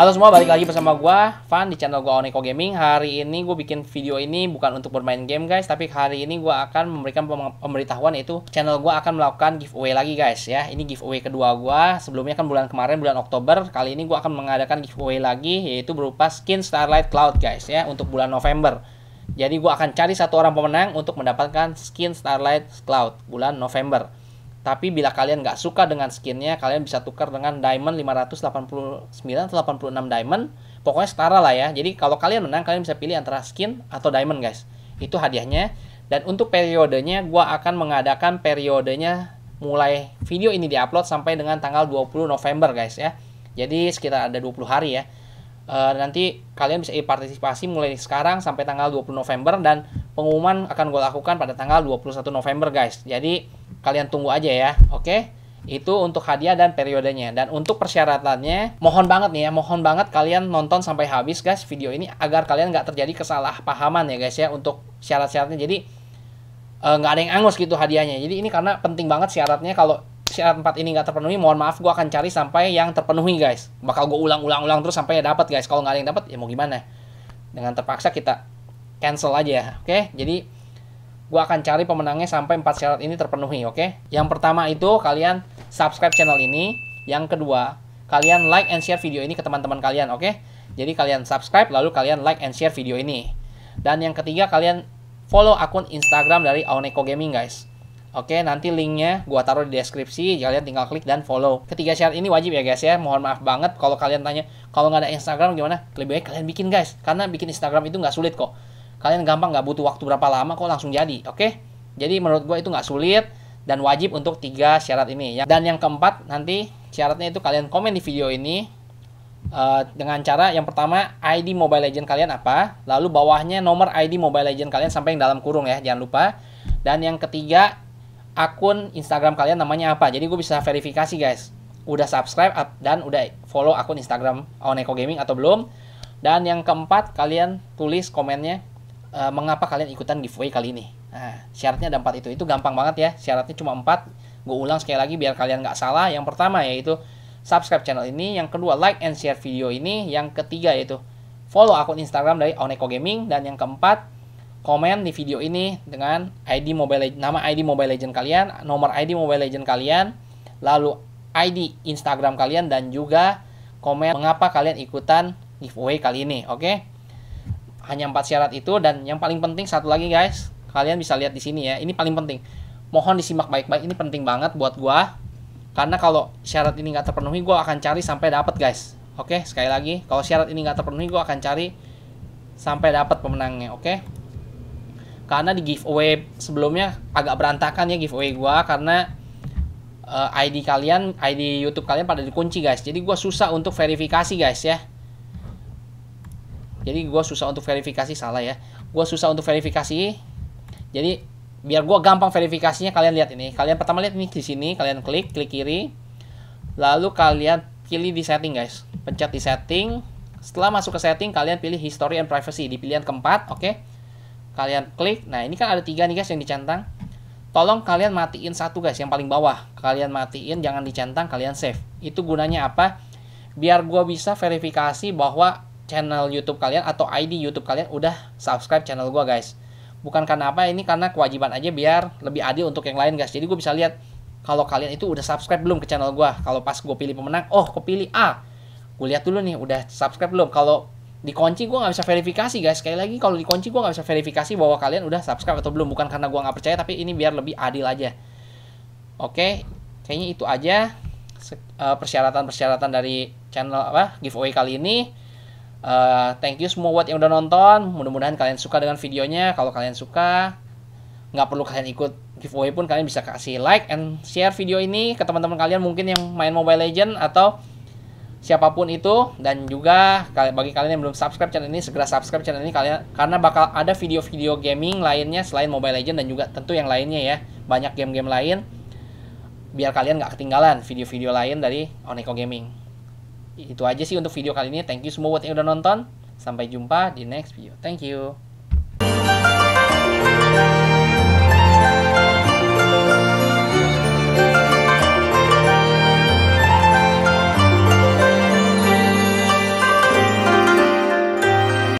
Halo semua, balik lagi bersama gue, Van, di channel gue Oneko Gaming Hari ini gue bikin video ini bukan untuk bermain game guys Tapi hari ini gue akan memberikan pemberitahuan itu Channel gue akan melakukan giveaway lagi guys ya Ini giveaway kedua gue, sebelumnya kan bulan kemarin, bulan Oktober Kali ini gue akan mengadakan giveaway lagi yaitu berupa skin Starlight Cloud guys ya Untuk bulan November Jadi gue akan cari satu orang pemenang untuk mendapatkan skin Starlight Cloud bulan November tapi bila kalian nggak suka dengan skinnya, kalian bisa tukar dengan diamond 589 atau 86 diamond. Pokoknya setara lah ya. Jadi kalau kalian menang, kalian bisa pilih antara skin atau diamond guys. Itu hadiahnya. Dan untuk periodenya, gue akan mengadakan periodenya mulai video ini diupload sampai dengan tanggal 20 November guys ya. Jadi sekitar ada 20 hari ya. E, nanti kalian bisa partisipasi mulai sekarang sampai tanggal 20 November dan pengumuman akan gue lakukan pada tanggal 21 November guys. Jadi Kalian tunggu aja ya, oke? Okay? Itu untuk hadiah dan periodenya. Dan untuk persyaratannya, mohon banget nih ya, mohon banget kalian nonton sampai habis guys video ini agar kalian nggak terjadi kesalahpahaman ya guys ya untuk syarat-syaratnya. Jadi eh, nggak uh, ada yang angus gitu hadiahnya. Jadi ini karena penting banget syaratnya kalau syarat 4 ini nggak terpenuhi, mohon maaf gue akan cari sampai yang terpenuhi guys. Bakal gue ulang-ulang-ulang terus sampai ya dapat guys. Kalau nggak ada yang dapat ya mau gimana? Dengan terpaksa kita cancel aja, oke? Okay? Jadi gue akan cari pemenangnya sampai 4 syarat ini terpenuhi, oke? Okay? Yang pertama itu kalian subscribe channel ini. Yang kedua, kalian like and share video ini ke teman-teman kalian, oke? Okay? Jadi kalian subscribe lalu kalian like and share video ini. Dan yang ketiga, kalian follow akun Instagram dari Aoneko Gaming, guys. Oke, nanti linknya gue taruh di deskripsi, kalian tinggal klik dan follow. Ketiga syarat ini wajib ya guys ya, mohon maaf banget kalau kalian tanya, kalau nggak ada Instagram gimana? Lebih baik kalian bikin guys, karena bikin Instagram itu nggak sulit kok kalian gampang nggak butuh waktu berapa lama kok langsung jadi oke okay? jadi menurut gue itu nggak sulit dan wajib untuk tiga syarat ini ya dan yang keempat nanti syaratnya itu kalian komen di video ini uh, dengan cara yang pertama ID Mobile Legend kalian apa lalu bawahnya nomor ID Mobile Legend kalian sampai yang dalam kurung ya jangan lupa dan yang ketiga akun Instagram kalian namanya apa jadi gue bisa verifikasi guys udah subscribe dan udah follow akun Instagram Oneko Gaming atau belum dan yang keempat kalian tulis komennya Eh, mengapa kalian ikutan giveaway kali ini. Nah, syaratnya ada empat itu. Itu gampang banget ya. Syaratnya cuma empat. Gue ulang sekali lagi biar kalian nggak salah. Yang pertama yaitu subscribe channel ini. Yang kedua like and share video ini. Yang ketiga yaitu follow akun Instagram dari Oneko Gaming. Dan yang keempat komen di video ini dengan ID Mobile nama ID Mobile Legend kalian, nomor ID Mobile Legend kalian, lalu ID Instagram kalian dan juga komen mengapa kalian ikutan giveaway kali ini, oke? Okay? hanya empat syarat itu dan yang paling penting satu lagi guys kalian bisa lihat di sini ya ini paling penting mohon disimak baik-baik ini penting banget buat gua karena kalau syarat ini nggak terpenuhi gua akan cari sampai dapat guys oke sekali lagi kalau syarat ini nggak terpenuhi gua akan cari sampai dapat pemenangnya oke karena di giveaway sebelumnya agak berantakan ya giveaway gua karena uh, eh, ID kalian ID YouTube kalian pada dikunci guys jadi gua susah untuk verifikasi guys ya jadi gue susah untuk verifikasi salah ya gue susah untuk verifikasi jadi biar gue gampang verifikasinya kalian lihat ini kalian pertama lihat ini di sini kalian klik klik kiri lalu kalian pilih di setting guys pencet di setting setelah masuk ke setting kalian pilih history and privacy di pilihan keempat oke okay? kalian klik nah ini kan ada tiga nih guys yang dicentang tolong kalian matiin satu guys yang paling bawah kalian matiin jangan dicentang kalian save itu gunanya apa biar gue bisa verifikasi bahwa channel YouTube kalian atau ID YouTube kalian udah subscribe channel gue guys. Bukan karena apa ini karena kewajiban aja biar lebih adil untuk yang lain guys. Jadi gue bisa lihat kalau kalian itu udah subscribe belum ke channel gue. Kalau pas gue pilih pemenang, oh pilih A. Gue lihat dulu nih udah subscribe belum. Kalau dikunci gue nggak bisa verifikasi guys. Sekali lagi kalau dikunci gue nggak bisa verifikasi bahwa kalian udah subscribe atau belum. Bukan karena gue nggak percaya tapi ini biar lebih adil aja. Oke, kayaknya itu aja eh, persyaratan-persyaratan dari channel apa giveaway kali ini. Uh, thank you semua buat yang udah nonton. Mudah-mudahan kalian suka dengan videonya. Kalau kalian suka, nggak perlu kalian ikut giveaway pun kalian bisa kasih like and share video ini ke teman-teman kalian mungkin yang main Mobile Legend atau siapapun itu dan juga bagi kalian yang belum subscribe channel ini segera subscribe channel ini kalian karena bakal ada video-video gaming lainnya selain Mobile Legend dan juga tentu yang lainnya ya banyak game-game lain biar kalian nggak ketinggalan video-video lain dari Oneko Gaming itu aja sih untuk video kali ini. Thank you semua buat yang udah nonton. Sampai jumpa di next video. Thank you.